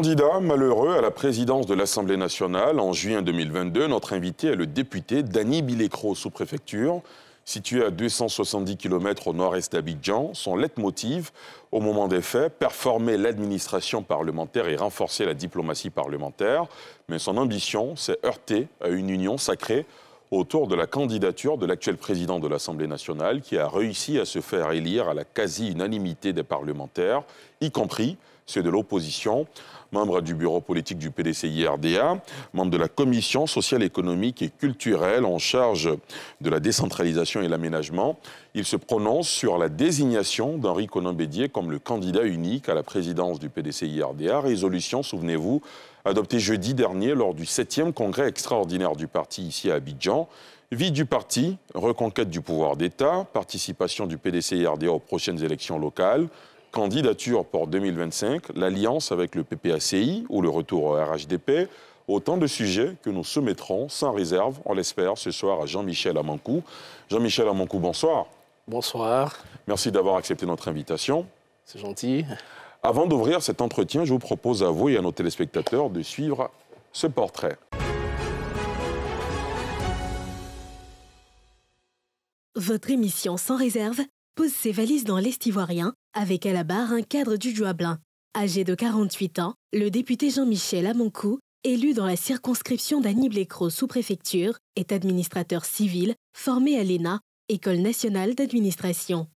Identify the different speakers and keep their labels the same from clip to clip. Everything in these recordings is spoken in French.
Speaker 1: Candidat malheureux à la présidence de l'Assemblée nationale en juin 2022, notre invité est le député Dany Bilecro, sous-préfecture. Situé à 270 km au nord-est d'Abidjan, son leitmotiv, au moment des faits, performer l'administration parlementaire et renforcer la diplomatie parlementaire. Mais son ambition s'est heurtée à une union sacrée autour de la candidature de l'actuel président de l'Assemblée nationale qui a réussi à se faire élire à la quasi-unanimité des parlementaires, y compris ceux de l'opposition membre du bureau politique du PDCI-RDA, membre de la commission sociale, économique et culturelle en charge de la décentralisation et l'aménagement. Il se prononce sur la désignation d'Henri conan comme le candidat unique à la présidence du PDCI-RDA. Résolution, souvenez-vous, adoptée jeudi dernier lors du 7e congrès extraordinaire du parti ici à Abidjan. Vie du parti, reconquête du pouvoir d'État, participation du pdci irda aux prochaines élections locales, candidature pour 2025, l'alliance avec le PPACI ou le retour au RHDP, autant de sujets que nous soumettrons sans réserve, on l'espère, ce soir à Jean-Michel Amancou. Jean-Michel Amancou, bonsoir. Bonsoir. Merci d'avoir accepté notre invitation. C'est gentil. Avant d'ouvrir cet entretien, je vous propose à vous et à nos téléspectateurs de suivre ce portrait.
Speaker 2: Votre émission sans réserve pose ses valises dans l'estivoirien. Avec à la barre un cadre du Joablin. Âgé de 48 ans, le député Jean-Michel Amoncou, élu dans la circonscription dannie sous-préfecture, est administrateur civil formé à l'ENA, École nationale d'administration.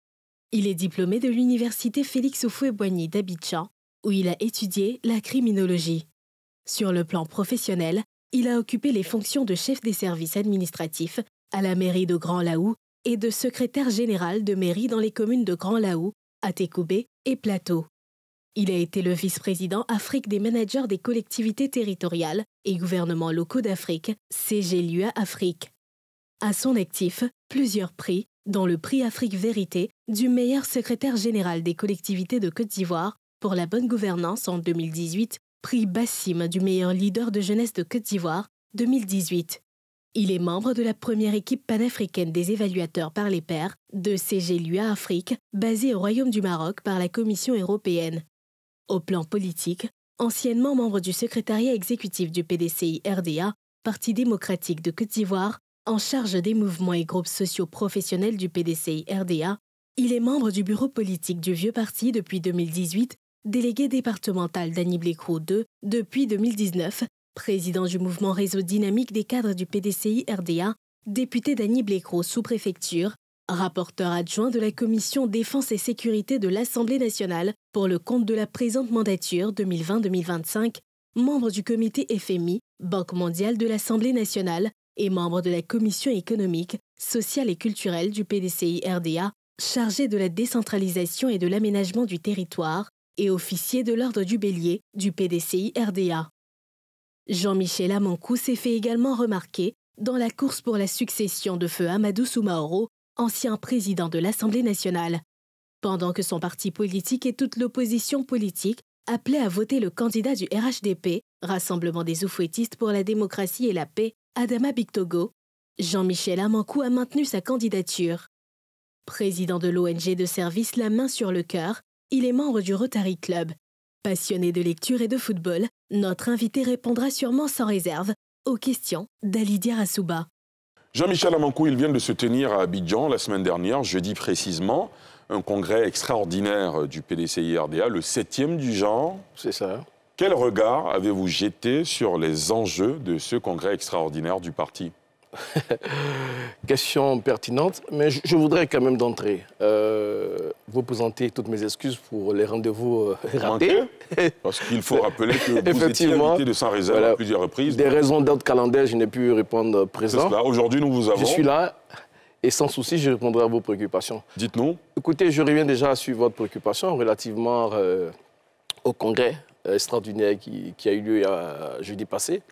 Speaker 2: Il est diplômé de l'université Félix Houphouët-Boigny d'Abidjan, où il a étudié la criminologie. Sur le plan professionnel, il a occupé les fonctions de chef des services administratifs à la mairie de Grand Laou et de secrétaire général de mairie dans les communes de Grand Laou, à et Plateau. Il a été le vice-président Afrique des managers des collectivités territoriales et gouvernements locaux d'Afrique, CGLUA Afrique. À son actif, plusieurs prix, dont le prix Afrique Vérité du meilleur secrétaire général des collectivités de Côte d'Ivoire pour la bonne gouvernance en 2018, prix Bassim du meilleur leader de jeunesse de Côte d'Ivoire 2018. Il est membre de la première équipe panafricaine des évaluateurs par les pairs de CGLUA Afrique, basée au Royaume du Maroc par la Commission européenne. Au plan politique, anciennement membre du secrétariat exécutif du PDCI RDA, Parti démocratique de Côte d'Ivoire, en charge des mouvements et groupes sociaux professionnels du PDCI RDA, il est membre du bureau politique du Vieux Parti depuis 2018, délégué départemental d'Aniblé II depuis 2019 Président du mouvement Réseau Dynamique des cadres du PDCI RDA, député d'Annie Blécro, sous-préfecture, rapporteur adjoint de la Commission Défense et Sécurité de l'Assemblée nationale pour le compte de la présente mandature 2020-2025, membre du comité FMI, Banque mondiale de l'Assemblée nationale et membre de la Commission économique, sociale et culturelle du PDCI RDA, chargé de la décentralisation et de l'aménagement du territoire, et officier de l'Ordre du Bélier du PDCI RDA. Jean-Michel Amankou s'est fait également remarquer dans la course pour la succession de feu Amadou Soumaoro, ancien président de l'Assemblée nationale. Pendant que son parti politique et toute l'opposition politique appelaient à voter le candidat du RHDP, Rassemblement des Oufouettistes pour la démocratie et la paix, Adama Bictogo, Jean-Michel Amankou a maintenu sa candidature. Président de l'ONG de service La Main sur le Cœur, il est membre du Rotary Club Passionné de lecture et de football, notre invité répondra sûrement sans réserve aux questions d'Alidia Rassouba.
Speaker 1: Jean-Michel Amankou, il vient de se tenir à Abidjan la semaine dernière, jeudi précisément, un congrès extraordinaire du PDCI-RDA, le septième du genre. C'est ça. Quel regard avez-vous jeté sur les enjeux de ce congrès extraordinaire du parti
Speaker 3: Question pertinente, mais je, voudrais quand même d'entrer. Euh, vous présenter toutes mes excuses pour les rendez-vous euh, ratés. Parce qu'il faut rappeler que vous étiez invité de sans réserve à plusieurs reprises. Des raisons d'autres calendaires, je n'ai pu répondre présent. C'est Aujourd'hui, nous vous avons. Je suis là et sans souci, je répondrai à vos préoccupations. Dites-nous. Écoutez, je reviens déjà sur votre préoccupation relativement euh, au congrès extraordinaire qui, a eu lieu jeudi passé.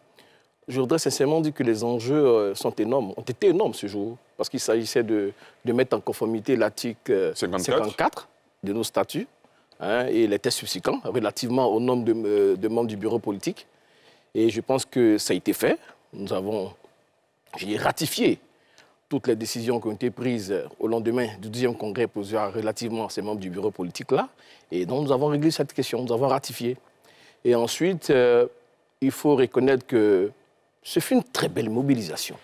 Speaker 3: Je voudrais sincèrement dire que les enjeux euh, sont énormes, ont été énormes ce jour, parce qu'il s'agissait de, mettre en conformité l'article 54. Euh, de nos statuts hein, et les tests subséquents relativement au nombre euh, de, membres du bureau politique. Et je pense que ça a été fait. Nous avons, ratifié toutes les décisions qui ont été prises au lendemain du deuxième congrès posé relativement à ces membres du bureau politique là. Et donc nous avons réglé cette question, nous avons ratifié. Et ensuite, il faut reconnaître que ce fut une très belle mobilisation.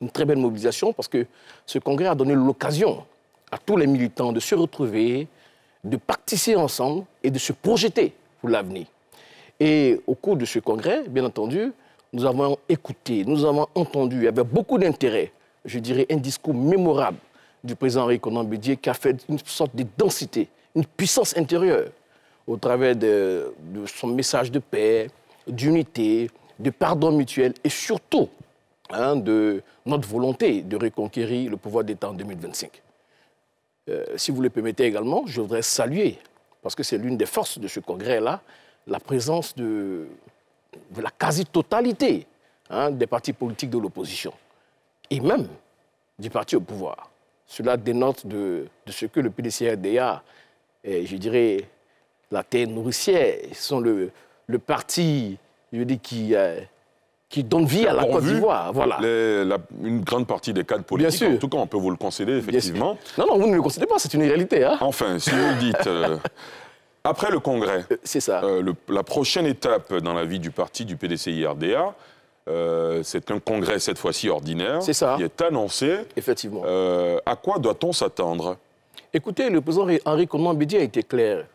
Speaker 3: Une très belle mobilisation parce que ce congrès a donné l'occasion à tous les militants de se retrouver, de participer ensemble et de se projeter pour l'avenir. Et au cours de ce congrès, bien entendu, nous avons écouté, nous avons entendu avec beaucoup d'intérêt, je dirais, un discours mémorable du président Henri Conan qui a fait une sorte de densité, une puissance intérieure au travers de son message de paix, d'unité, de pardon mutuel et surtout hein, de notre volonté de reconquérir le pouvoir d'État en 2025. Euh, si vous le permettez également, je voudrais saluer, parce que c'est l'une des forces de ce congrès-là, la présence de, la quasi-totalité hein, des partis politiques de l'opposition, et même du parti au pouvoir. Cela dénote de, ce que le PDCRDA, et je dirais la terre nourricière, sont le parti je qui, euh, qui donne vie à la Côte d'Ivoire. Voilà.
Speaker 1: une grande partie des cadres politiques, en tout cas, on peut vous le concéder, effectivement. Non, non, vous ne le concédez pas, c'est une réalité. Hein. enfin, si vous le dites. Euh, après le congrès, euh, ça. la prochaine étape dans la vie du parti du PDCI-RDA, c'est un congrès cette fois-ci ordinaire qui est annoncé. Effectivement. à quoi doit-on s'attendre
Speaker 3: Écoutez, le président Henri Conan-Bédier a été clair.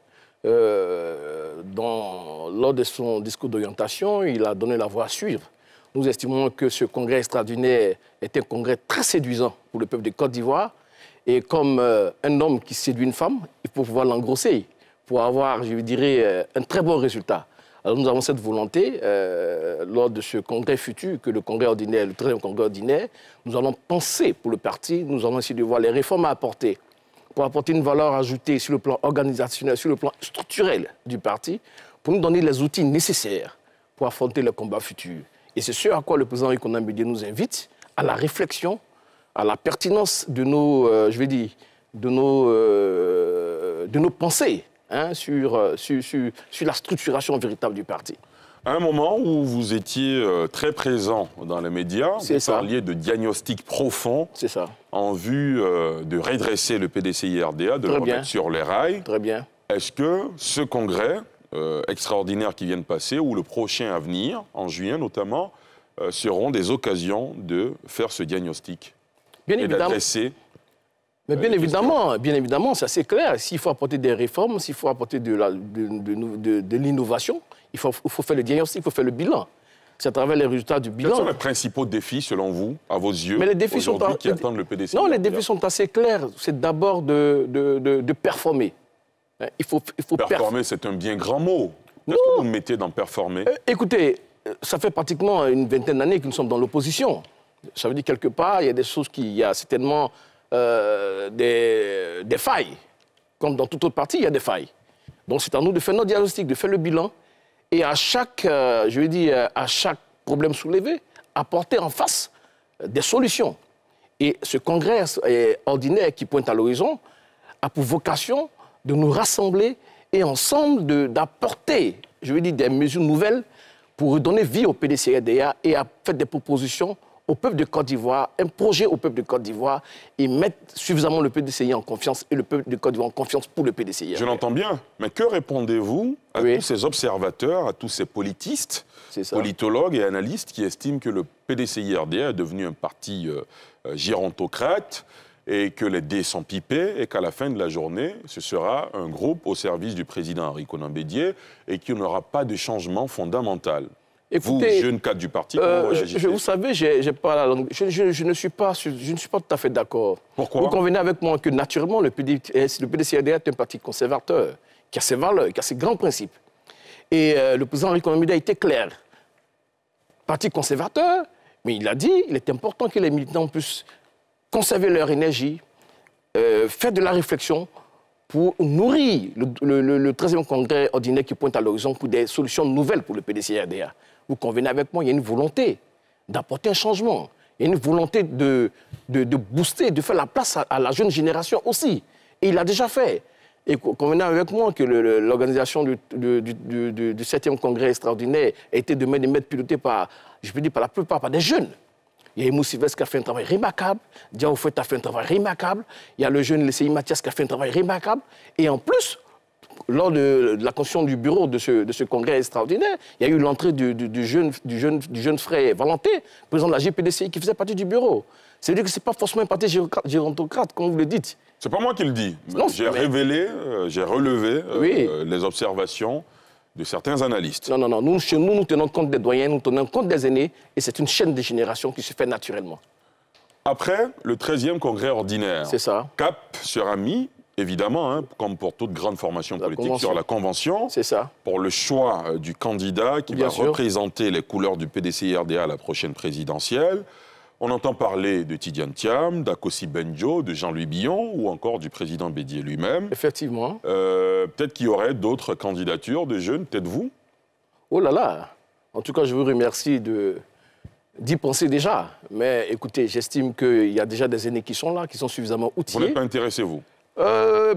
Speaker 3: Euh, lors de son discours d'orientation, il a donné la voie à suivre. Nous estimons que ce congrès extraordinaire est un congrès très séduisant pour le peuple de Côte d'Ivoire. Et comme euh, un homme qui séduit une femme, il faut pouvoir l'engrosser pour avoir, je dirais, euh, un très bon résultat. Alors nous avons cette volonté, lors de ce congrès futur, que le congrès ordinaire, le 13e congrès ordinaire, nous allons penser pour le parti, nous allons essayer de voir les réformes à apporter pour apporter une valeur ajoutée sur le plan organisationnel, sur le plan structurel du parti, pour nous donner les outils nécessaires pour affronter le combat futur. Et c'est ce à quoi le président Ikonam nous invite, à la réflexion, à la pertinence de nos, euh, je euh, de nos, pensées hein, euh, sur la structuration véritable du
Speaker 1: parti un moment où vous étiez euh, très présent dans les médias, vous parliez de diagnostic profond en vue euh, de redresser le PDCI-RDA, de le remettre sur les rails. Très bien. Est-ce que ce congrès euh, extraordinaire qui vient de passer, ou le prochain à venir, en juin notamment, seront des occasions de faire
Speaker 3: ce diagnostic et d'adresser mais euh, bien évidemment, bien évidemment, c'est assez clair. S'il faut apporter des réformes, s'il faut apporter de, l'innovation, il, faut, faire le diagnostic, il faut faire le bilan. C'est à travers les résultats du bilan. Quels sont les principaux défis, selon vous, à vos yeux, Mais les défis sont qui attendent le PDC Non, les défis sont assez clairs. C'est d'abord de, performer. Hein, performer, c'est un bien grand mot. Qu'est-ce que vous mettez dans performer euh, Écoutez, euh, ça fait pratiquement une vingtaine d'années que nous sommes dans l'opposition. Ça veut dire quelque part, il y a des choses qui, il y a certainement euh, des, failles. Comme dans toute autre partie, il y a des failles. Donc c'est à nous de faire notre diagnostic, de faire le bilan, et à chaque, euh, je veux dire, euh, à chaque problème soulevé, apporter en face des solutions. Et ce congrès ordinaire qui pointe à l'horizon a pour vocation de nous rassembler et ensemble d'apporter, je veux dire, des mesures nouvelles pour redonner vie au PDCRDA et à faire des propositions au peuple de Côte d'Ivoire, un projet au peuple de Côte d'Ivoire et mettre suffisamment le PDCI en confiance et le peuple de Côte d'Ivoire en confiance pour le PDCI. Je l'entends
Speaker 1: bien, mais que répondez-vous à tous ces observateurs, à tous ces politistes, politologues et analystes qui estiment que le PDCI-RDA est devenu un parti euh, euh et que les dés sont pipés et qu'à la fin de la journée, ce sera un groupe au service du président Henri Conan Bédier et qu'il n'y aura pas de changement
Speaker 3: fondamental vous, jeune cadre du parti, euh, Vous savez, Je, ne suis pas, tout à fait d'accord. Pourquoi Vous convenez avec moi que naturellement, le, PDCRDA euh, le est un parti conservateur, qui a ses valeurs, qui a ses grands principes. Et euh, le président Henri Comida a été clair. Parti conservateur, mais il a dit il est important que les militants puissent conserver leur énergie, faire de la réflexion pour nourrir le, 13e congrès ordinaire qui pointe à l'horizon pour des solutions nouvelles pour le pdc vous convenez avec moi, il y a une volonté d'apporter un changement. Il y a une volonté de, booster, de faire la place à, la jeune génération aussi. Et il l'a déjà fait. Et convenez avec moi que l'organisation du, 7e congrès extraordinaire a été de mettre par, je peux dire, par la plupart, par des jeunes. Il y a Emou qui a fait un travail remarquable, Diao a fait un travail remarquable, il y a le jeune Lesséi Mathias qui a fait un travail remarquable. Et en plus, lors de, la constitution du bureau de ce, congrès extraordinaire, il y a eu l'entrée du, jeune, du, jeune, du jeune frère Valentin, président de la GPDCI, qui faisait partie du bureau. C'est-à-dire que ce n'est pas forcément un parti gérontocrate, comme vous le dites. n'est pas moi qui le dis. J'ai révélé, euh, j'ai relevé euh, les observations de certains analystes. Non, non, non. Nous, chez nous, nous tenons compte des doyens, nous tenons compte des aînés, et c'est une chaîne de génération qui se fait naturellement.
Speaker 1: Après le 13e congrès ordinaire, ça. Cap sera mis évidemment, hein, comme pour toute grande formation politique, sur la convention. C'est ça. Pour le choix euh, du candidat qui va représenter les couleurs du PDC-RDA à la prochaine présidentielle. On entend parler de Tidiane Thiam, d'Akossi Benjo, de Jean-Louis Billon ou encore du président Bédier lui-même.
Speaker 3: Effectivement. Euh, peut-être qu'il y aurait d'autres candidatures de jeunes, peut-être vous Oh là là En tout cas, je vous remercie de, d'y penser déjà. Mais écoutez, j'estime qu'il y a déjà des aînés qui sont là, qui sont suffisamment outillés. Vous n'êtes pas
Speaker 1: intéressé, vous
Speaker 3: euh,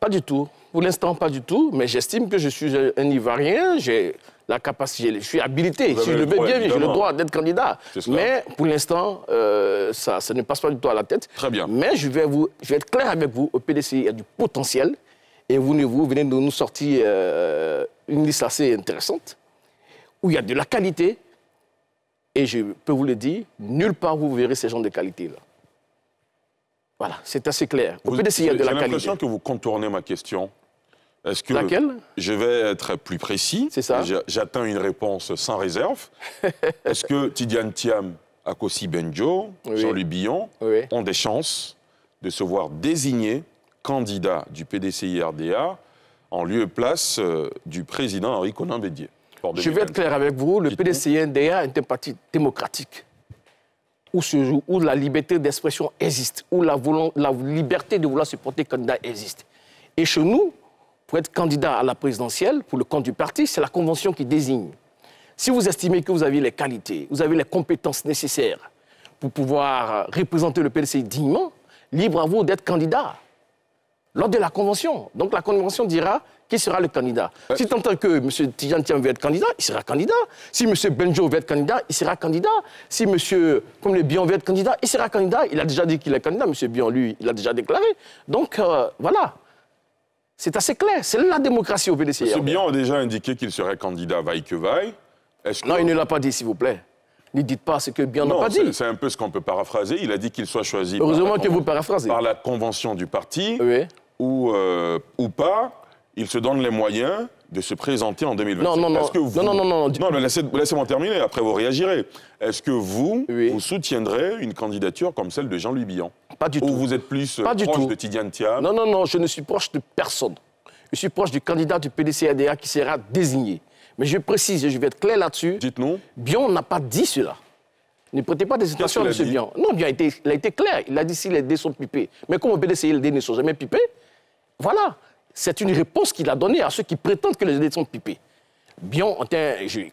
Speaker 3: pas du tout. Pour l'instant, pas du tout. Mais j'estime que je suis un Ivarien, J'ai la capacité, je suis habilité. Si je le veux bien, j'ai le droit d'être candidat. Mais pour l'instant, euh, ça, ne passe pas du tout à la tête. Très bien. Mais je vais, vous, je vais être clair avec vous. Au PDC, il y a du potentiel. Et vous, vous venez de nous sortir euh, une liste assez intéressante où il y a de la qualité. Et je peux vous le dire, nulle part vous verrez ces gens de qualité-là. Voilà, c'est assez clair. que
Speaker 1: vous contournez ma question. que Laquelle je vais être plus précis C'est ça. J'atteins une réponse sans réserve. Est-ce que Tidiane Thiam, Akosi Benjo, jean Billon ont des chances de se voir désigner candidat du PDCI-RDA en lieu et place euh, du président Henri Conan Bédier Je vais
Speaker 3: être clair avec vous, le PDCI-RDA est un parti démocratique où, la liberté d'expression existe, où la, liberté de vouloir se porter candidat existe. Et chez nous, pour être candidat à la présidentielle, pour le compte du parti, c'est la convention qui désigne. Si vous estimez que vous avez les qualités, vous avez les compétences nécessaires pour pouvoir euh, représenter le PLC dignement, libre à vous d'être candidat lors de la convention. Donc la convention dira qui sera le candidat. Euh, si tant que M. Tian veut être candidat, il sera candidat. Si M. Benjo veut être candidat, il sera candidat. Si M. comme le Bion veut être candidat, il sera candidat. Il a déjà dit qu'il est candidat, M. Bion, lui, il a déjà déclaré. Donc euh, voilà. C'est assez clair. C'est la démocratie au PDC. M. Bion
Speaker 1: a déjà indiqué qu'il serait candidat vaille que vaille. Non, il ne l'a pas dit, s'il vous plaît. Ne dites pas ce que Bion n'a pas dit. C'est un peu ce qu'on peut paraphraser. Il a dit qu'il soit choisi Heureusement que vous paraphrasez. par la convention du parti. Oui ou, euh, ou pas, il se donne les moyens de se présenter en 2020. Non, non, non. Non, mais laissez-moi terminer, après vous réagirez. Est-ce que vous, vous soutiendrez une
Speaker 3: candidature comme celle de Jean-Louis Billon Pas du tout. Ou vous êtes plus euh, proche de Tidiane Thiam Non, non, non, je ne suis proche de personne. Je suis proche du candidat du PDC-ADA qui sera désigné. Mais je précise, et je vais être clair là-dessus. Dites-nous. on n'a pas dit cela. Ne prêtez pas des citations à M. Billon. Non, Billon a été, il a été clair. Il a dit s'il les dés sont pipés. Mais comme au PDC, les dés ne sont jamais pipés, voilà, c'est une réponse qu'il a donnée à ceux qui prétendent que les dés sont pipés. Bion,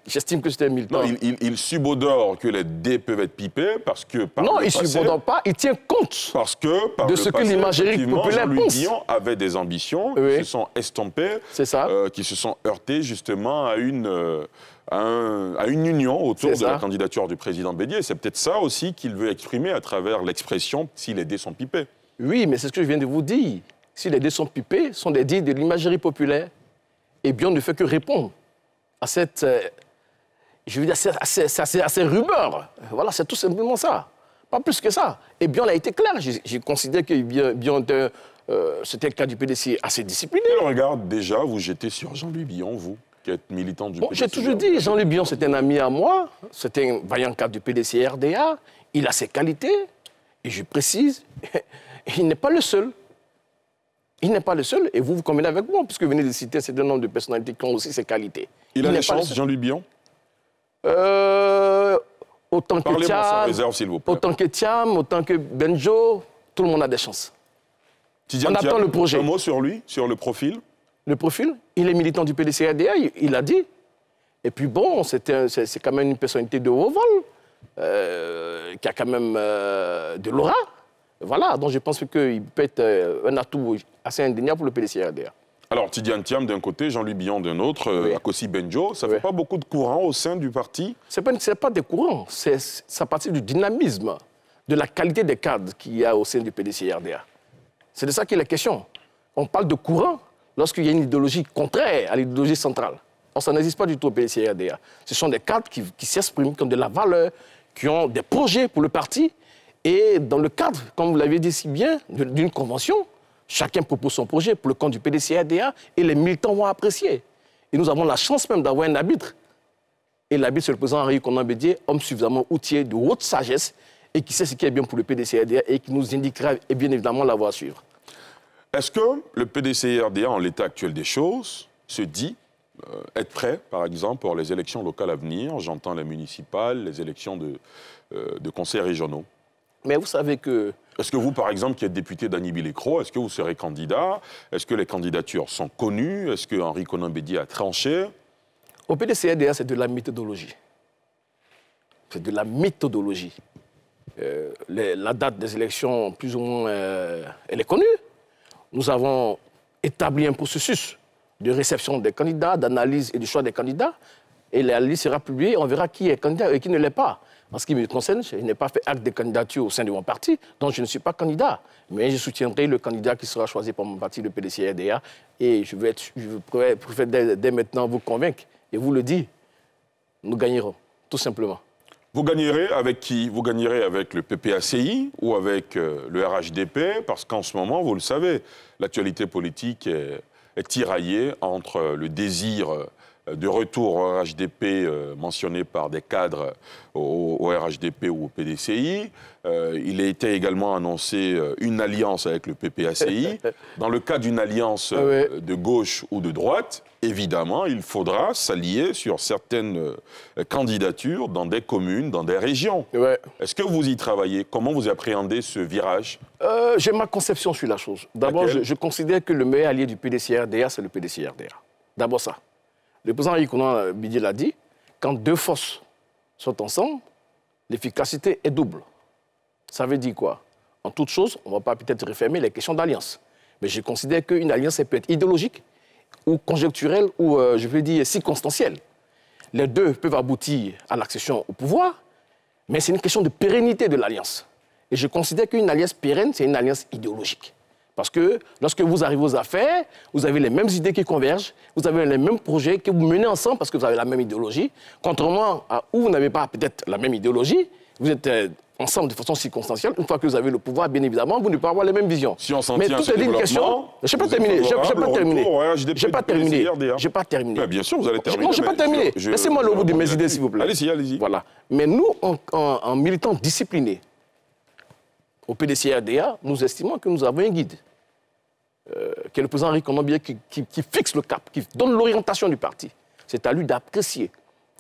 Speaker 1: j'estime que c'était un militant. Non, il, subodore que les dés peuvent être pipés parce que Non, il ne subodore pas, il tient compte parce que, de ce que l'imagerie populaire pense. Bion avait des ambitions qui se sont estompées, euh, qui se sont heurtées justement à une... Euh, une union autour de la candidature du président Bédié. C'est peut-être ça aussi qu'il veut exprimer à
Speaker 3: travers l'expression « si les dés sont pipés ». Oui, mais c'est ce que je viens de vous dire si les deux sont pipés, sont des dits de l'imagerie populaire. Et bien, ne fait que répondre à cette, euh, je veux dire, à ces, rumeurs. Voilà, c'est tout simplement ça. Pas plus que ça. Et bien, on a été clair. J'ai considéré que bien, euh, c'était le cas du PDC assez discipliné. Quel regarde, déjà vous jetez sur Jean-Louis Bion, vous, qui êtes militant du bon, PDC J'ai toujours dit, Jean-Louis Billon, c'était un ami à moi, c'est un vaillant cadre du PDC RDA, il a ses qualités, et je précise, il n'est pas le seul. Il n'est pas le seul, et vous vous combinez avec moi, puisque vous venez de citer un certain nombre de personnalités qui ont aussi ces qualités. Il, a des chances, Jean-Louis Bion euh, Autant que Tiam, Autant que Tiam, autant que Benjo, tout le monde a des chances. On attend le projet. Un mot sur lui, sur le profil Le profil Il est militant du PDC il, il a dit. Et puis bon, c'est quand même une personnalité de haut vol, euh, qui a quand même euh, de l'aura. Voilà, donc je pense qu'il peut être euh, un atout assez indéniable
Speaker 1: pour le – Alors, Tidiane Thiam d'un côté, Jean-Louis Billon d'un autre, euh, Akosi Benjo, ça ne fait
Speaker 3: pas beaucoup de courant au sein du parti Ce n'est pas, des courants, ça partie du dynamisme, de la qualité des cadres qu'il y a au sein du PDC-RDA. C'est de ça qu'il est question. On parle de courant lorsqu'il y a une idéologie contraire à l'idéologie centrale. ça n'existe pas du tout au PDC-RDA. Ce sont des cadres qui, qui s'expriment, qui ont de la valeur, qui ont des projets pour le parti et dans le cadre, comme vous l'avez dit si bien, d'une convention, chacun propose son projet pour le compte du PDC-RDA et les militants vont apprécier. Et nous avons la chance même d'avoir un arbitre. Et l'arbitre, c'est le président Henri Conan homme suffisamment outillé de haute sagesse et qui sait ce qui est bien pour le PDC-RDA et qui nous indiquera et bien évidemment la voie à suivre. Est-ce que le
Speaker 1: PDC-RDA, en l'état actuel des choses, se dit euh, être prêt, par exemple, pour les élections locales à venir J'entends les municipales, les élections de euh, conseils régionaux. Mais vous savez que est-ce que vous, par exemple, qui êtes député d'Annie Bilekro, est-ce que vous serez candidat Est-ce que les candidatures sont connues Est-ce que Henri Conan a tranché
Speaker 3: Au PDCRDA, c'est de la méthodologie. C'est de la méthodologie. Euh, la date des élections, plus ou moins, euh, elle est connue. Nous avons établi un processus de réception des candidats, d'analyse et du choix des candidats. Et la liste sera publiée, on verra qui est candidat et qui ne l'est pas. En ce qui me concerne, je n'ai pas fait acte de candidature au sein de mon parti, donc je ne suis pas candidat. Mais je soutiendrai le candidat qui sera choisi par mon parti, le PDC-RDA, et je vais, être, je préfère dès, maintenant vous convaincre et vous le dire. Nous gagnerons, tout simplement.
Speaker 1: Vous gagnerez avec qui Vous gagnerez avec le PPACI ou avec euh, le RHDP Parce qu'en ce moment, vous le savez, l'actualité politique est, tiraillée entre le désir euh, euh, de retour au RHDP euh, mentionné par des cadres au, RHDP ou au PDCI. Euh, il a été également annoncé une alliance avec le PPACI. Dans le cas d'une alliance ah de gauche ou de droite, évidemment, il faudra s'allier sur certaines candidatures dans des communes, dans des régions. Est-ce que vous y travaillez Comment vous appréhendez ce virage
Speaker 3: J'ai ma conception sur la chose. D'abord, je, considère que le meilleur allié du PDCRDA, rda c'est le PDCRDA. D'abord ça. Le président Yikouna euh, Bidi l'a dit, quand deux forces sont ensemble, l'efficacité est double. Ça veut dire quoi En toute chose, on ne va pas peut-être refermer les questions d'alliance. Mais je considère qu'une alliance peut être idéologique ou conjecturelle ou, euh, je veux dire, circonstancielle. Les deux peuvent aboutir à l'accession au pouvoir, mais c'est une question de pérennité de l'alliance. Et je considère qu'une alliance pérenne, c'est une alliance idéologique. Parce que lorsque vous arrivez aux affaires, vous avez les mêmes idées qui convergent, vous avez les mêmes projets que vous menez ensemble parce que vous avez la même idéologie. Contrairement à où vous n'avez pas peut-être la même idéologie, vous êtes euh, ensemble de façon circonstancielle. Une fois que vous avez le pouvoir, bien évidemment, vous ne pouvez pas avoir les mêmes visions. Si on s'en tient Mais tout est une question. Je n'ai pas terminé. Je n'ai pas terminé. Je n'ai pas terminé. Je pas terminé. bien sûr, vous allez terminer. Non, je n'ai pas terminé. Laissez-moi le bout de mes idées, s'il vous plaît. Allez-y, allez-y. Voilà. Mais nous, en, militants disciplinés, au PDC-RDA, nous estimons que nous avons un guide, euh, qui est le président Henri Conambier, qui, qui, fixe le cap, qui donne l'orientation du parti. C'est à lui d'apprécier.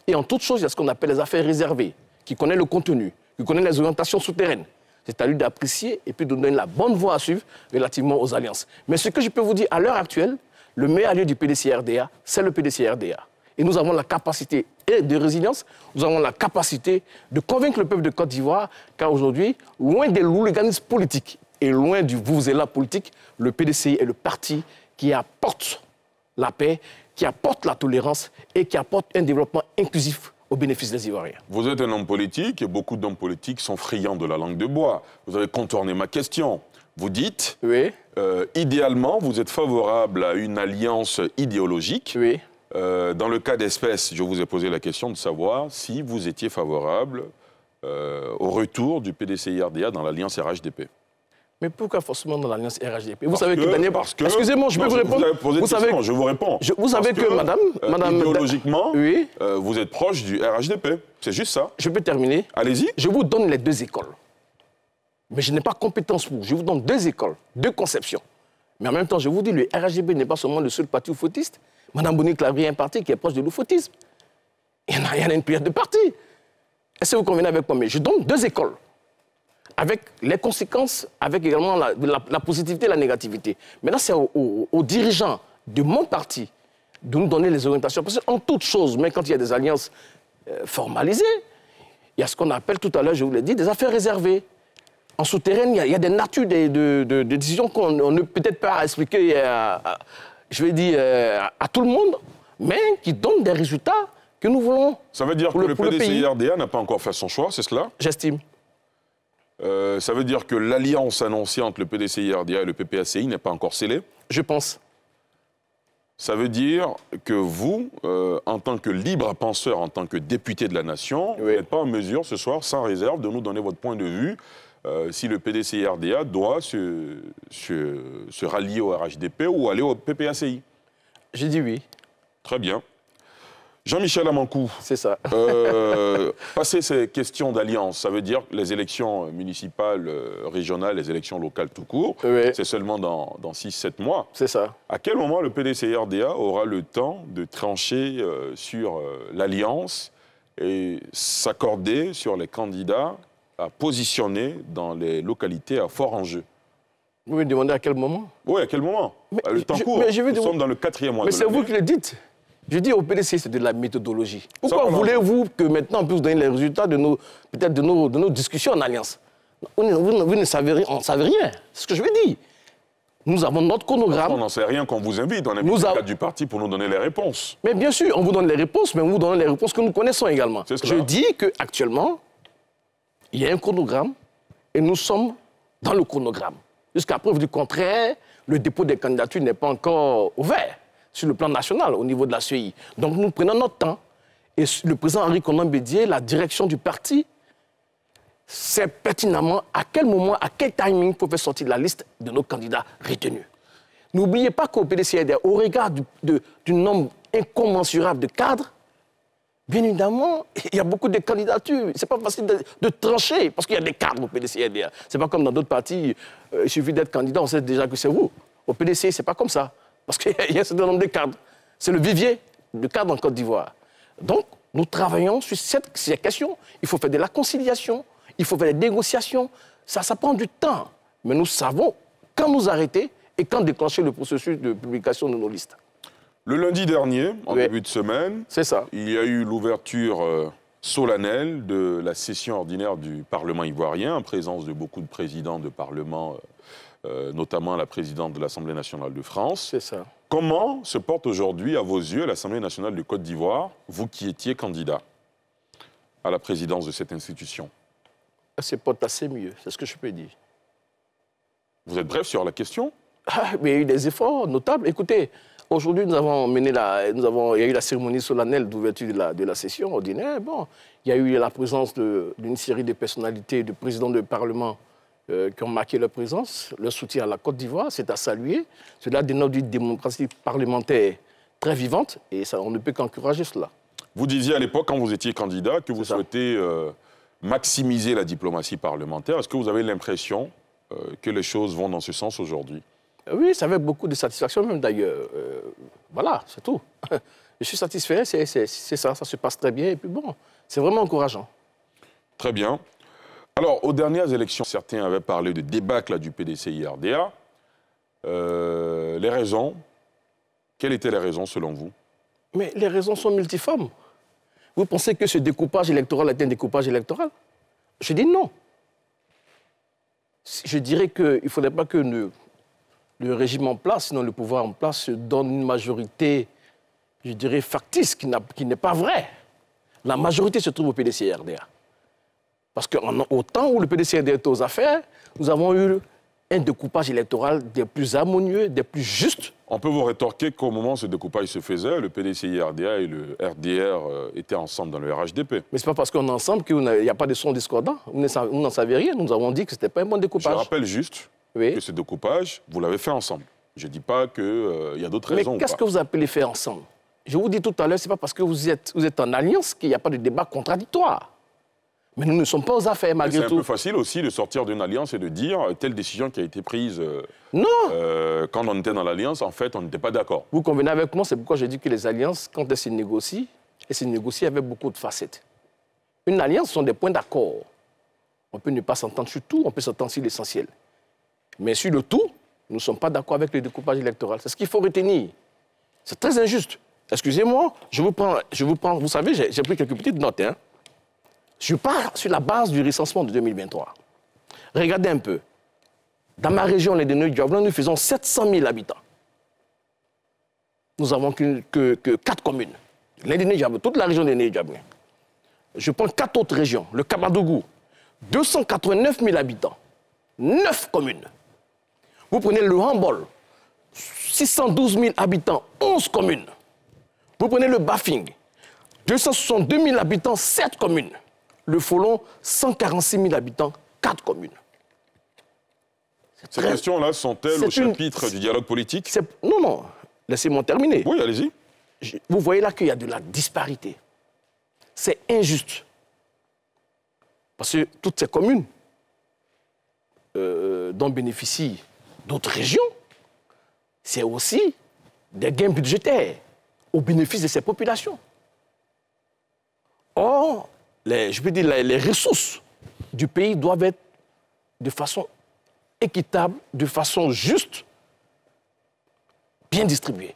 Speaker 3: Et en toute chose, il y a ce qu'on appelle les affaires réservées, qui connaît le contenu, qui connaît les orientations souterraines. C'est à lui d'apprécier et puis de donner la bonne voie à suivre relativement aux alliances. Mais ce que je peux vous dire, à l'heure actuelle, le meilleur allié du PDC-RDA, c'est le PDC-RDA. Et nous avons la capacité et de résilience, nous avons la capacité de convaincre le peuple de Côte d'Ivoire, car aujourd'hui, loin des l'organisme politique et loin du vous et la politique, le PDCI est le parti qui apporte la paix, qui apporte la tolérance et qui apporte un développement inclusif au bénéfice des Ivoiriens.
Speaker 1: Vous êtes un homme politique et beaucoup d'hommes politiques sont friands de la langue de bois. Vous avez contourné ma question. Vous dites, euh, idéalement, vous êtes favorable à une alliance idéologique oui. Euh, dans le cas d'espèce, je vous ai posé la question de savoir si vous étiez favorable euh, au retour du pdc rda dans l'alliance RHDP.
Speaker 3: Mais pourquoi forcément dans l'alliance RHDP Vous savez que, Excusez-moi, je peux vous répondre. Vous, savez, que, madame, euh, vous êtes proche du RHDP. C'est juste ça. Je peux terminer Allez-y. Je vous donne les deux écoles. Mais je n'ai pas compétence pour. Je vous donne deux écoles, deux conceptions. Mais en même temps, je vous dis, le RHDP n'est pas seulement le seul parti fautiste. Madame Bonny Clavier un parti qui est proche de l'oufotisme. Il y en a, une période de parti. Est-ce que vous convenez avec moi Mais je donne deux écoles, avec les conséquences, avec également la, positivité et la négativité. Maintenant, c'est aux, dirigeants de mon parti de nous donner les orientations. Parce qu'en toute chose, mais quand il y a des alliances euh, formalisées, il y a ce qu'on appelle tout à l'heure, je vous l'ai dit, des affaires réservées. En souterraine, il y, a, des natures de, décisions qu'on ne peut-être pas expliquer à, je vais dire, euh, à tout le monde, mais qui donne des résultats que nous voulons. Ça
Speaker 1: veut dire que le, pdc PDCI n'a pas encore fait son choix, c'est cela J'estime. Euh, ça veut dire que l'alliance annoncée entre le pdc RDA et le PPACI n'est pas encore scellée Je pense. Ça veut dire que vous, euh, en tant que libre penseur, en tant que député de la nation, vous n'êtes pas en mesure ce soir, sans réserve, de nous donner votre point de vue euh, si le pdc rda doit se, se, rallier au RHDP ou aller au PPACI. J'ai dit oui. Très bien. Jean-Michel Amancou. C'est ça. Euh, passer ces questions d'alliance, ça veut dire les élections municipales, euh, régionales, les élections locales tout court, c'est seulement dans, dans 6-7 mois. C'est ça. À quel moment le pdc rda aura le temps de trancher sur l'alliance et s'accorder sur les candidats à positionner dans
Speaker 3: les localités à fort enjeu. Vous me demandez à quel moment Oui, à quel moment ah, Le temps court. Nous sommes dans le quatrième mois. Mais c'est vous qui le dites. Je dis au PDC, c'est de la méthodologie. Pourquoi voulez-vous que maintenant on puisse donner les résultats de nos, peut-être de nos, de nos discussions en alliance vous, ne savez rien, on C'est ce que je veux dire. Nous avons notre chronogramme. On n'en sait rien qu'on vous invite. On invite nous du parti pour nous donner les réponses. Mais bien sûr, on vous donne les réponses, mais on vous donne les réponses que nous connaissons également. Je dis qu'actuellement, il y a un chronogramme et nous sommes dans le chronogramme. Jusqu'à preuve du contraire, le dépôt des candidatures n'est pas encore ouvert sur le plan national au niveau de la CEI. Donc nous prenons notre temps. Et le président Henri Conan Bédier, la direction du parti, sait pertinemment à quel moment, à quel timing pour faire sortir la liste de nos candidats retenus. N'oubliez pas qu'au PDCID, au regard de, du nombre incommensurable de cadres, Bien évidemment, il y a beaucoup de candidatures. Ce n'est pas facile de, trancher parce qu'il y a des cadres au PDC Ce n'est pas comme dans d'autres partis. Euh, il suffit d'être candidat, on sait déjà que c'est vous. Au PDC, ce n'est pas comme ça. Parce qu'il y a un certain nombre de cadres. C'est le vivier de cadres en Côte d'Ivoire. Donc, nous travaillons sur cette, question. Il faut faire de la conciliation, il faut faire des négociations. Ça, ça prend du temps. Mais nous savons quand nous arrêter et quand déclencher le processus de publication de nos listes.
Speaker 1: Le lundi dernier, en début de semaine, il y a eu l'ouverture euh, solennelle de la session ordinaire du Parlement ivoirien, en présence de beaucoup de présidents de Parlement, euh, euh, notamment la présidente de l'Assemblée nationale de France. C'est ça. Comment se porte aujourd'hui, à vos yeux, l'Assemblée nationale de Côte d'Ivoire, vous qui étiez candidat à la présidence de cette institution
Speaker 3: c'est pas assez mieux, c'est ce que je peux dire. Vous êtes bref sur la question ah, mais il y a eu des efforts notables. Écoutez, Aujourd'hui, nous avons mené la, nous avons, il y a eu la cérémonie solennelle d'ouverture de la, de la session ordinaire. Bon, il y a eu la présence d'une série de personnalités, de présidents de parlement euh, qui ont marqué leur présence, leur soutien à la Côte d'Ivoire, c'est à saluer. Cela dénote une démocratie parlementaire très vivante et ça, on ne peut qu'encourager cela. Vous disiez à l'époque,
Speaker 1: quand vous étiez candidat, que vous souhaitez euh, maximiser la diplomatie parlementaire. Est-ce que vous avez
Speaker 3: l'impression euh, que les choses vont dans ce sens aujourd'hui euh, oui, ça avait beaucoup de satisfaction même d'ailleurs. Euh, voilà, c'est tout. Je suis satisfait, c'est ça, ça se passe très bien. Et puis bon, c'est vraiment encourageant. Très bien. Alors, aux dernières élections, certains
Speaker 1: avaient parlé de débâcle du PDC-IRDA. Euh, les raisons, quelles étaient les raisons selon vous
Speaker 3: Mais les raisons sont multiformes. Vous pensez que ce découpage électoral est un découpage électoral Je dis non. Je dirais qu'il ne faudrait pas que nous le régime en place, sinon le pouvoir en place, donne une majorité, je dirais, factice, qui n'est pas vraie. La majorité se trouve au PDC-RDA. Parce qu'au temps où le PDC-RDA était aux affaires, nous avons eu un découpage électoral des plus harmonieux, des plus justes. On peut
Speaker 1: vous rétorquer qu'au moment où ce découpage se faisait, le PDCI-RDA et le RDR euh, étaient ensemble dans le RHDP.
Speaker 3: Mais ce n'est pas parce qu'on est ensemble qu'il n'y a pas de son discordant. Vous n'en savez rien. Nous avons dit que ce n'était pas un bon découpage. Je rappelle
Speaker 1: juste que ce découpage, vous l'avez fait ensemble. Je ne dis pas qu'il euh, y a d'autres raisons. Mais qu'est-ce que vous
Speaker 3: appelez faire ensemble Je vous dis tout à l'heure, ce n'est pas parce que vous êtes, vous êtes en alliance qu'il n'y a pas de débat contradictoire. Mais nous ne sommes pas aux affaires malgré tout. C'est un peu
Speaker 1: facile aussi de sortir d'une alliance et de dire euh, telle décision qui a été prise. Euh, non. quand on était dans l'alliance, en fait, on n'était
Speaker 3: pas d'accord. Vous convenez avec moi, c'est pourquoi je dis que les alliances, quand elles se négocient, elles se négocient avec beaucoup de facettes. Une alliance, ce sont des points d'accord. On peut ne pas s'entendre sur tout, on peut s'entendre sur l'essentiel. Mais sur le tout, nous ne sommes pas d'accord avec le découpage électoral. C'est ce qu'il faut retenir. C'est très injuste. Excusez-moi, je vous prends, je vous prends, vous savez, j'ai pris quelques petites notes. Hein. Je pars sur la base du recensement de 2023. Regardez un peu. Dans ma région, les du nous faisons 700 000 habitants. Nous n'avons que, que, que, 4 communes. Les toute la région des Gabon. Je prends quatre autres régions. Le Kabadougou, 289 000 habitants, Neuf communes. Vous prenez le Hambol, 612 000 habitants, 11 communes. Vous prenez le baffing, 262 000 habitants, 7 communes. Le Folon, 146 000 habitants, 4 communes.
Speaker 1: Ces questions-là sont-elles au chapitre du dialogue politique
Speaker 3: Non, non. Laissez-moi terminer. Oui, allez-y. Vous voyez là qu'il y a de la disparité. C'est injuste. Parce que toutes ces communes euh, dont bénéficient d'autres régions, c'est aussi des gains budgétaires au bénéfice de ces populations. Or, je peux dire, les, ressources du pays doivent être de façon équitable, de façon juste, bien distribuées.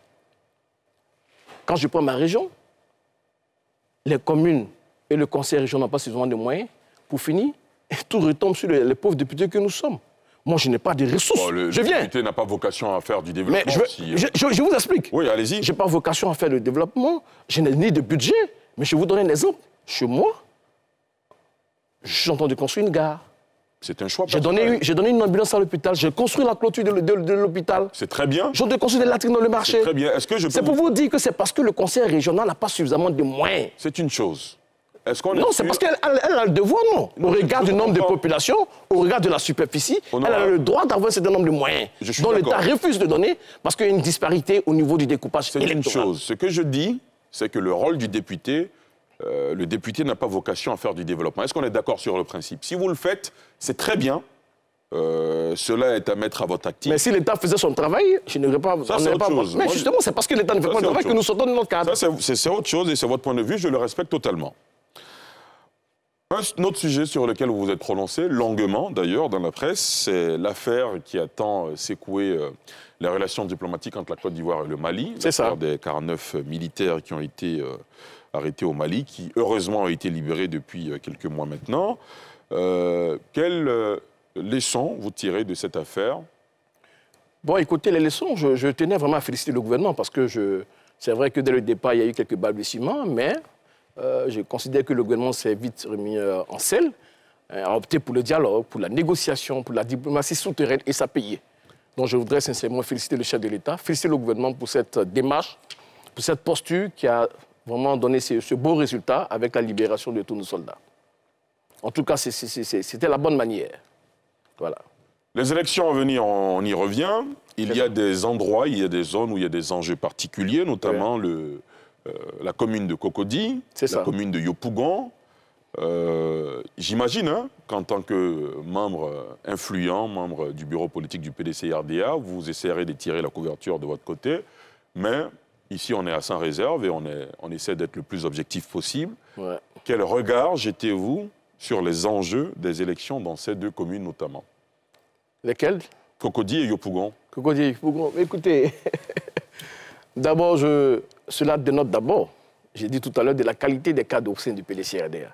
Speaker 3: Quand je prends ma région, les communes et le conseil régional n'ont pas suffisamment de moyens. Pour finir, et tout retombe sur les pauvres députés que nous sommes. Moi, je n'ai pas de ressources. le, je
Speaker 1: viens. n'a pas vocation à faire du développement. Mais hein.
Speaker 3: je, vous explique. Oui, allez-y. Je n'ai pas vocation à faire le développement. Je n'ai ni de budget. Mais je vais vous donner un exemple. Chez moi, j'ai entendu construire une gare. C'est un choix. J'ai donné, une ambulance à l'hôpital. J'ai construit la clôture de, l'hôpital. C'est très bien. J'ai construit des latrines dans le marché. C'est pour vous dire que c'est parce que le conseil régional n'a pas suffisamment de moyens. C'est une chose non, c'est parce qu'elle a le devoir, non Au regard du nombre de populations, au regard de la superficie, elle a le droit d'avoir un certain nombre de moyens dont l'État refuse de donner parce qu'il y a une disparité
Speaker 1: au niveau du découpage C'est une chose. Ce que je dis, c'est que le rôle du député, euh, le député n'a pas vocation à faire du développement. Est-ce qu'on est, d'accord sur le principe Si vous le faites, c'est très bien. Euh, cela est à mettre à votre actif. Mais si
Speaker 3: l'État faisait son travail, je n'aurais pas. Ça, c'est autre pas... chose. Mais justement, c'est parce que l'État ne fait pas son travail que nous
Speaker 1: sortons de notre cadre. Ça, c'est autre chose et c'est votre point de vue, je le respecte totalement. Un autre sujet sur lequel vous vous êtes prononcé, longuement d'ailleurs dans la presse, c'est l'affaire qui attend tant euh, secoué euh, la relation diplomatique entre la Côte d'Ivoire et le Mali. C'est ça. Des 49 euh, militaires qui ont été arrêtés au Mali, qui heureusement ont été libérés depuis quelques mois maintenant. quelles leçons vous tirez de cette affaire
Speaker 3: Bon, écoutez, les leçons, je, je, tenais vraiment à féliciter le gouvernement parce que c'est vrai que dès le départ, il y a eu quelques balbutiements, mais euh, je considère que le gouvernement s'est vite remis euh, en selle, a euh, opté pour le dialogue, pour la négociation, pour la diplomatie souterraine et ça payé. Donc je voudrais sincèrement féliciter le chef de l'État, féliciter le gouvernement pour cette démarche, pour cette posture qui a vraiment donné ce, beau résultat avec la libération de tous nos soldats. En tout cas, c'était la bonne manière.
Speaker 1: Voilà. Les élections à venir, on, y revient. Il y a des endroits, il y a des zones où il y a des enjeux particuliers, notamment le, euh, la commune de Cocody, la commune de Yopougon. Euh, j'imagine hein, qu'en tant que membre influent, membre du bureau politique du PDC-RDA, vous essaierez de tirer la couverture de votre côté, mais Ici, on est à sans réserve et on, essaie d'être le plus objectif possible. Quel regard jetez-vous sur les enjeux des élections dans ces deux communes notamment
Speaker 3: Lesquelles Cocody et Yopougon. Cocody et Yopougon. Écoutez, d'abord, je, cela dénote d'abord, j'ai dit tout à l'heure, de la qualité des cadres au sein du PDCRDA.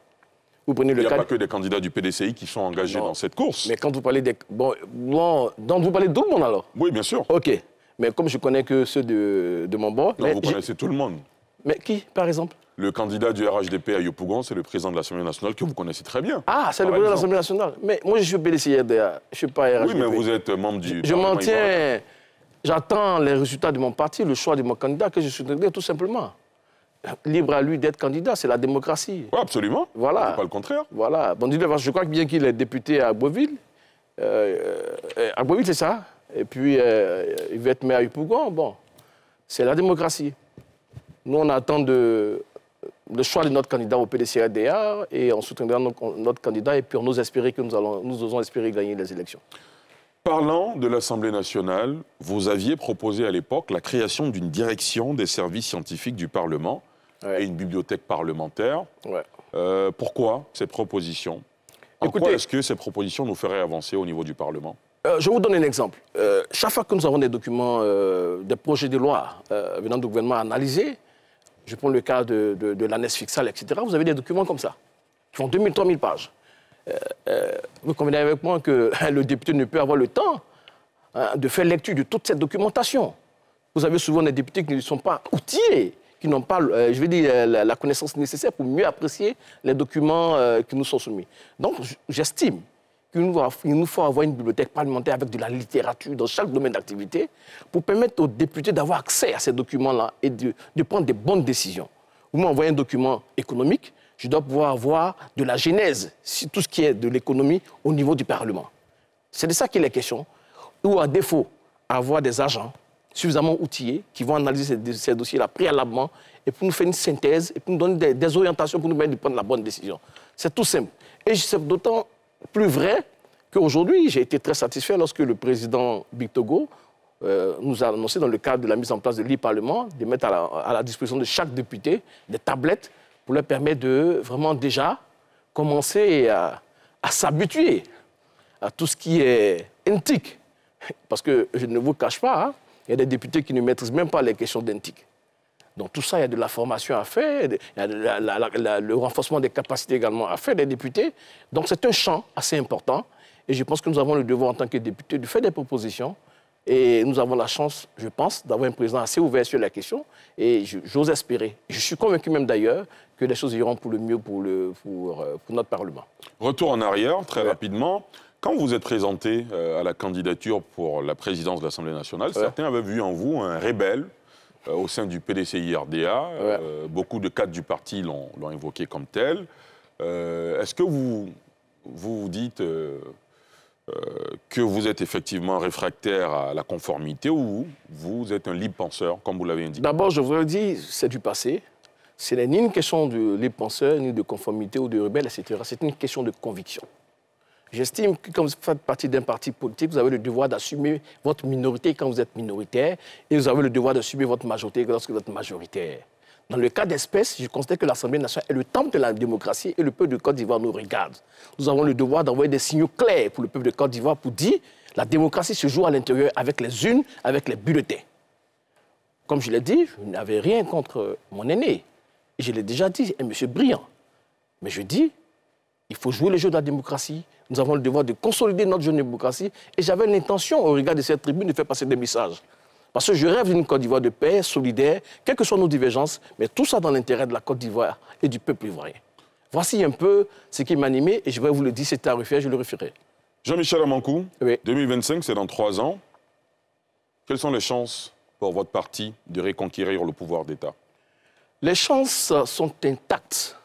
Speaker 3: Vous prenez le Il n'y a pas que des candidats du PDCI qui sont engagés dans cette course. Mais quand vous parlez des... Bon, bon, donc vous parlez de tout le monde alors Oui, bien sûr. OK. Mais comme je connais que ceux de, de mon bord... Non, vous connaissez tout le monde. Mais qui, par exemple
Speaker 1: Le candidat du RHDP à Yopougon, c'est le président de l'Assemblée nationale que vous connaissez très bien. Ah, c'est le président de l'Assemblée
Speaker 3: nationale. Mais moi, je suis PDCI RDA, je ne suis pas RHDP. Oui, mais vous êtes membre du... Je m'en tiens... J'attends les résultats de mon parti, le choix de mon candidat que je soutiendrai tout simplement. Libre à lui d'être candidat, c'est la démocratie. absolument. Voilà. Pas le contraire. Voilà. Bon, je crois que bien qu'il est député à Beauville, à euh, euh, Beauville c'est ça. Et puis, euh, il va être maire à Ypougon. Bon, c'est la démocratie. Nous, on attend de, le choix de notre candidat au PDCADA et on soutiendra notre candidat et puis on nous espérer que nous, allons, nous osons espérer gagner les élections.
Speaker 1: Parlant de l'Assemblée nationale, vous aviez proposé à l'époque la création d'une direction des services scientifiques du Parlement et une bibliothèque parlementaire. Euh, pourquoi ces propositions En quoi est-ce que ces propositions nous feraient avancer au niveau du Parlement
Speaker 3: euh, je vous donne un exemple. Euh, chaque fois que nous avons des documents, des projets de loi venant du gouvernement analysés, je prends le cas de, de, de fixale, etc., vous avez des documents comme ça, qui font 2000, 3000 pages. Euh, euh, vous convenez avec moi que hein, le député ne peut avoir le temps hein, de faire lecture de toute cette documentation. Vous avez souvent des députés qui ne sont pas outillés, qui n'ont pas, euh, je vais dire, la, connaissance nécessaire pour mieux apprécier les documents qui nous sont soumis. Donc, j'estime qu'il nous, faut avoir une bibliothèque parlementaire avec de la littérature dans chaque domaine d'activité pour permettre aux députés d'avoir accès à ces documents-là et de, de, prendre des bonnes décisions. Vous m'envoyez un document économique, je dois pouvoir avoir de la genèse, tout ce qui est de l'économie au niveau du Parlement. C'est de ça qu'il est question. Ou à défaut, avoir des agents suffisamment outillés qui vont analyser ces, dossiers-là préalablement et pour nous faire une synthèse et pour nous donner des, orientations pour nous permettre de prendre la bonne décision. C'est tout simple. Et c'est d'autant plus vrai qu'aujourd'hui, j'ai été très satisfait lorsque le président Big Togo euh, nous a annoncé dans le cadre de la mise en place de l'e-parlement de mettre à la disposition de chaque député des tablettes pour leur permettre de vraiment déjà commencer à, s'habituer à tout ce qui est éthique. Parce que je ne vous cache pas, hein, il y a des députés qui ne maîtrisent même pas les questions d'éthique. Donc tout ça, il y a de la formation à faire, il y a le renforcement des capacités également à faire des députés. Donc c'est un champ assez important et je pense que nous avons le devoir en tant que députés de faire des propositions et nous avons la chance, je pense, d'avoir un président assez ouvert sur la question. Et j'ose espérer, je suis convaincu même d'ailleurs, que les choses iront pour le mieux pour, le, pour, euh, notre Parlement.
Speaker 1: Retour en arrière, très rapidement. Quand vous êtes présenté euh, à la candidature pour la présidence de l'Assemblée nationale, certains avaient vu en vous un rébelle euh, au sein du PDCI-RDA. beaucoup de cadres du parti l'ont évoqué comme tel. Est-ce que vous vous, dites... Euh, que vous êtes effectivement réfractaire à la conformité ou vous êtes un libre penseur,
Speaker 3: comme vous l'avez indiqué D'abord, je vous dis, c'est du passé. Ce n'est ni une question de libre penseur, ni de conformité ou de rebelle, etc. C'est une question de conviction. J'estime que quand vous faites partie d'un parti politique, vous avez le devoir d'assumer votre minorité quand vous êtes minoritaire et vous avez le devoir d'assumer votre majorité lorsque vous êtes majoritaire. Dans le cas d'espèce, je constate que l'Assemblée nationale est le temple de la démocratie et le peuple de Côte d'Ivoire nous regarde. Nous avons le devoir d'envoyer des signaux clairs pour le peuple de Côte d'Ivoire pour dire la démocratie se joue à l'intérieur avec les unes, avec les bulletins. Comme je l'ai dit, je n'avais rien contre mon aîné. je l'ai déjà dit, un monsieur brillant. Mais je dis, il faut jouer le jeu de la démocratie. Nous avons le devoir de consolider notre jeune démocratie. Et j'avais l'intention, au regard de cette tribune, de faire passer des messages. Parce que je rêve d'une Côte d'Ivoire de paix, solidaire, quelles que soient nos divergences, mais tout ça dans l'intérêt de la Côte d'Ivoire et du peuple ivoirien. Voici un peu ce qui m'a et je vais vous le dire, c'est à refaire, je le referai. Jean-Michel Amankou,
Speaker 1: 2025, c'est dans trois ans. Quelles sont les chances pour votre parti de reconquérir le pouvoir d'État
Speaker 3: Les chances sont intactes.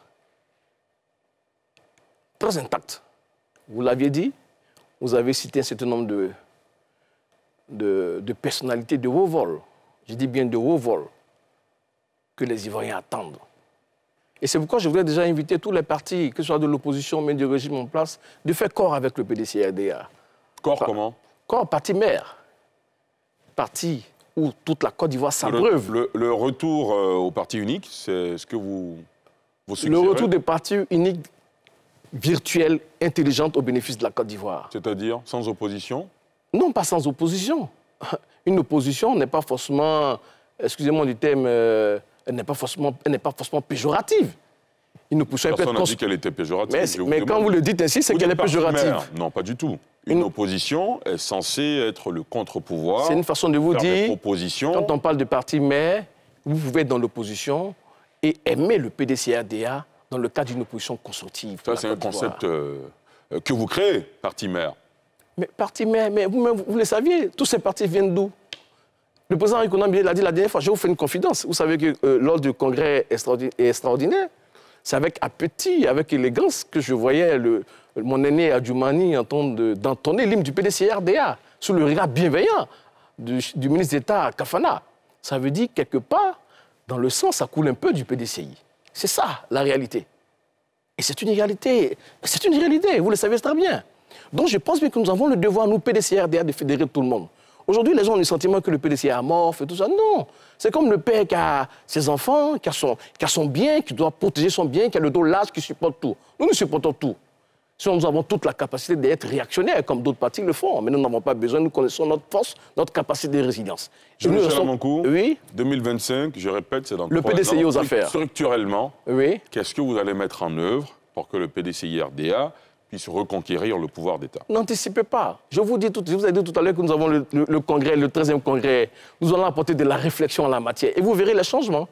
Speaker 3: Très intactes. Vous l'aviez dit, vous avez cité un certain nombre de de, de personnalités de haut vol, je dis bien de haut vol, que les Ivoiriens attendent. Et c'est pourquoi je voudrais déjà inviter tous les partis, que ce soit de l'opposition, mais du régime en place, de faire corps avec le PDC-RDA. Corps comment Corps parti mère. Parti où toute la Côte d'Ivoire s'abreuve.
Speaker 1: Le, le, retour euh, au parti unique, c'est ce que vous, vous suggérez Le retour des
Speaker 3: partis uniques virtuels, intelligent, au bénéfice de la Côte d'Ivoire. C'est-à-dire sans opposition non, pas sans opposition. Une opposition n'est pas forcément, excusez-moi du terme, euh, elle n'est pas forcément, n'est pas forcément péjorative. Personne n'a dit qu'elle
Speaker 1: était péjorative. Mais, quand vous le dites ainsi, c'est qu'elle est péjorative. Non, pas du tout. Une, opposition
Speaker 3: est censée être le contre-pouvoir. C'est une façon de vous dire. Quand on parle de parti mais vous pouvez être dans l'opposition et aimer le PDCADA dans le cadre d'une opposition constructive. Ça, c'est un concept
Speaker 1: euh, euh, que vous créez, parti maire
Speaker 3: mais parti mais, mais vous vous le saviez, tous ces partis viennent d'où Le président Henri l'a dit la dernière fois, je vous fais une confidence. Vous savez que euh, lors du congrès extraordinaire, c'est avec appétit, avec élégance que je voyais le, mon aîné Adjoumani d'entonner l'hymne du PDCI-RDA, sous le regard bienveillant du, du ministre d'État Kafana. Ça veut dire quelque part, dans le sens, ça coule un peu du PDCI. C'est ça la réalité. Et c'est une réalité, c'est une réalité, vous le savez très bien. Donc je pense que nous avons le devoir, nous, PDC-RDA, de fédérer tout le monde. Aujourd'hui, les gens ont le sentiment que le PDC est amorphe et tout ça. Non, c'est comme le père qui a ses enfants, qui a, son, bien, qui doit protéger son bien, qui a le dos large, qui supporte tout. Nous, nous supportons tout. Si nous avons toute la capacité d'être réactionnaires, comme d'autres partis le font, mais nous n'avons pas besoin, nous connaissons notre force, notre capacité de résilience. Je nous mon cours. oui
Speaker 1: 2025, je répète, c'est dans le PDCI aux affaires. Structurellement, oui. qu'est-ce que vous allez mettre en œuvre pour que le PDCI RDA reconquérir le pouvoir d'État.
Speaker 3: N'anticipez pas. Je vous, dis vous ai dit tout à l'heure que nous avons le, congrès, le 13e congrès. Nous allons apporter de la réflexion en la matière. Et vous verrez les changements.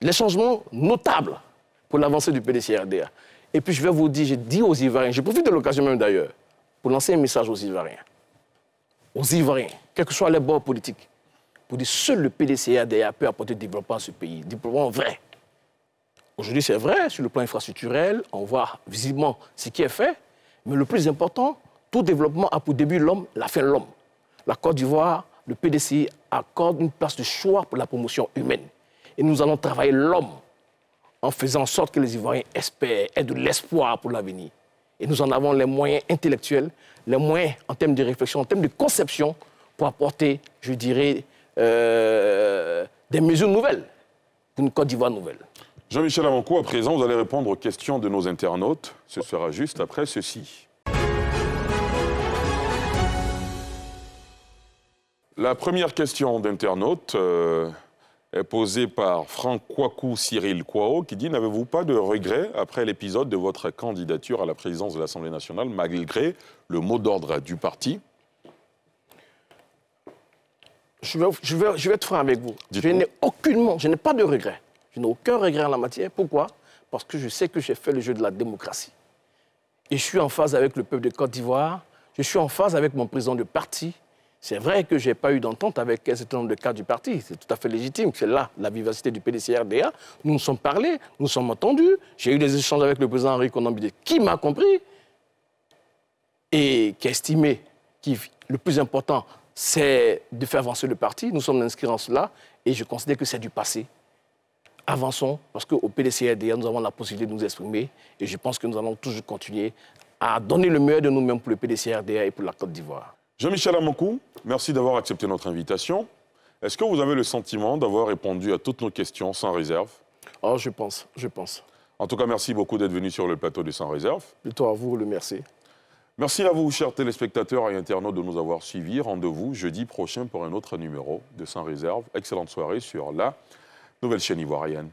Speaker 3: Les changements notables pour l'avancée du PDC-RDA. Et puis je vais vous dire, je dis aux Ivoiriens, j'ai profite de l'occasion même d'ailleurs, pour lancer un message aux Ivoiriens. Aux Ivoiriens, quels que soient les bords politiques, pour dire seul le PDC-RDA peut apporter du développement à ce pays, du développement vrai. Aujourd'hui, c'est vrai, sur le plan infrastructurel, on voit visiblement ce qui est fait, mais le plus important, tout développement a pour début l'homme, la fin l'homme. La Côte d'Ivoire, le PDCI, accorde une place de choix pour la promotion humaine. Et nous allons travailler l'homme en faisant en sorte que les Ivoiriens espèrent, aient de l'espoir pour l'avenir. Et nous en avons les moyens intellectuels, les moyens en termes de réflexion, en termes de conception, pour apporter, je dirais, euh, des mesures nouvelles pour une Côte d'Ivoire nouvelle.
Speaker 1: Jean-Michel Amanco, à présent, vous allez répondre aux questions de nos internautes. Ce sera juste après ceci. La première question d'internaute euh, est posée par Franck Kouakou Cyril Kouao qui dit N'avez-vous pas de regrets après l'épisode de votre candidature à la présidence de l'Assemblée nationale, malgré le mot d'ordre du parti
Speaker 3: je vais, je vais, être franc avec vous. Je n'ai aucunement, je n'ai pas de regrets. Je n'ai aucun regret en la matière. Pourquoi Parce que je sais que j'ai fait le jeu de la démocratie. Et je suis en phase avec le peuple de Côte d'Ivoire. Je suis en phase avec mon président de parti. C'est vrai que je n'ai pas eu d'entente avec un certain nombre de cadres du parti. C'est tout à fait légitime. C'est là la vivacité du PDCRDA. Nous nous sommes parlés, nous nous sommes entendus. J'ai eu des échanges avec le président Henri Conambide qui m'a compris et qui a estimé que le plus important, c'est de faire avancer le parti. Nous sommes inscrits en cela et je considère que c'est du passé avançons, parce qu'au PDCRDA, nous avons la possibilité de nous exprimer et je pense que nous allons toujours continuer à donner le meilleur de nous-mêmes pour le PdCRda et pour la Côte d'Ivoire. Jean-Michel Amoukou, merci d'avoir accepté notre invitation. Est-ce que vous
Speaker 1: avez le sentiment d'avoir répondu à toutes nos questions sans réserve oh, je pense, je pense. En tout cas, merci beaucoup d'être venu sur le plateau de Sans Réserve.
Speaker 3: Plutôt à vous, le merci. Merci à vous, chers
Speaker 1: téléspectateurs et internautes, de nous avoir suivis. Rendez-vous jeudi prochain pour un autre numéro de Sans Réserve. Excellente soirée sur la Nouvelle chaîne ivoirienne.